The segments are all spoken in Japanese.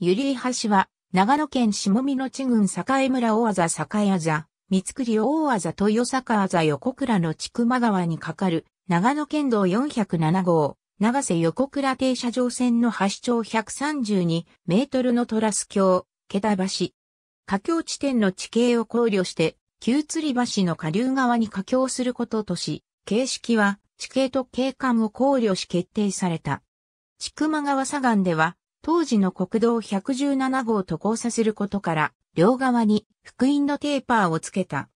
ゆりいはは、長野県下見野地郡栄村大字栄あざ、三つくり大あ豊坂あざ横倉の千曲川に架かる、長野県道407号、長瀬横倉停車場線の橋長132メートルのトラス橋、桁橋。架橋地点の地形を考慮して、旧吊り橋の下流側に架橋することとし、形式は地形と景観を考慮し決定された。千曲川左岸では、当時の国道117号と交差することから、両側に福音のテーパーをつけた。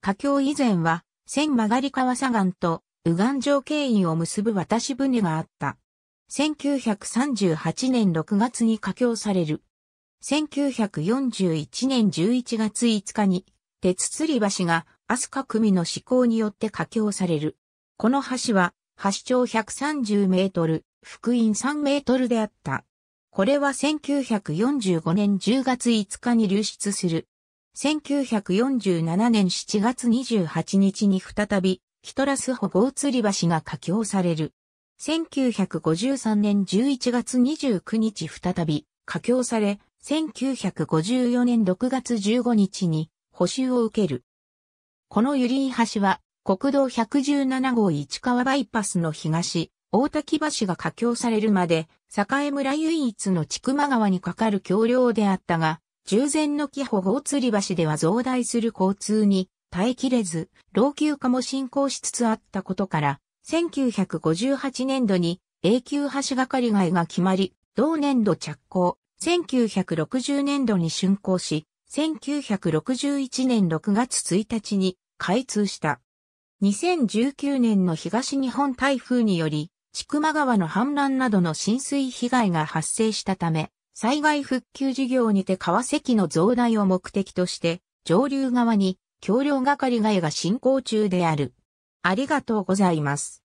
架橋以前は、千曲り川左岸と右岸上経緯を結ぶ渡し船があった。1938年6月に架橋される。1941年11月5日に、鉄吊り橋が飛鳥組の施行によって架橋される。この橋は、橋長130メートル、福音3メートルであった。これは1945年10月5日に流出する。1947年7月28日に再び、キトラス保護釣り橋が架橋される。1953年11月29日再び、架橋され、1954年6月15日に補修を受ける。この百合橋は、国道117号市川バイパスの東、大滝橋が架橋されるまで、栄村唯一の千曲川に架かる橋梁であったが、従前の木保合吊り橋では増大する交通に耐えきれず、老朽化も進行しつつあったことから、1958年度に永久橋係えが決まり、同年度着工、1960年度に竣工し、1961年6月1日に開通した。2019年の東日本台風により、千曲川の氾濫などの浸水被害が発生したため、災害復旧事業にて川石の増大を目的として、上流側に橋梁係外が進行中である。ありがとうございます。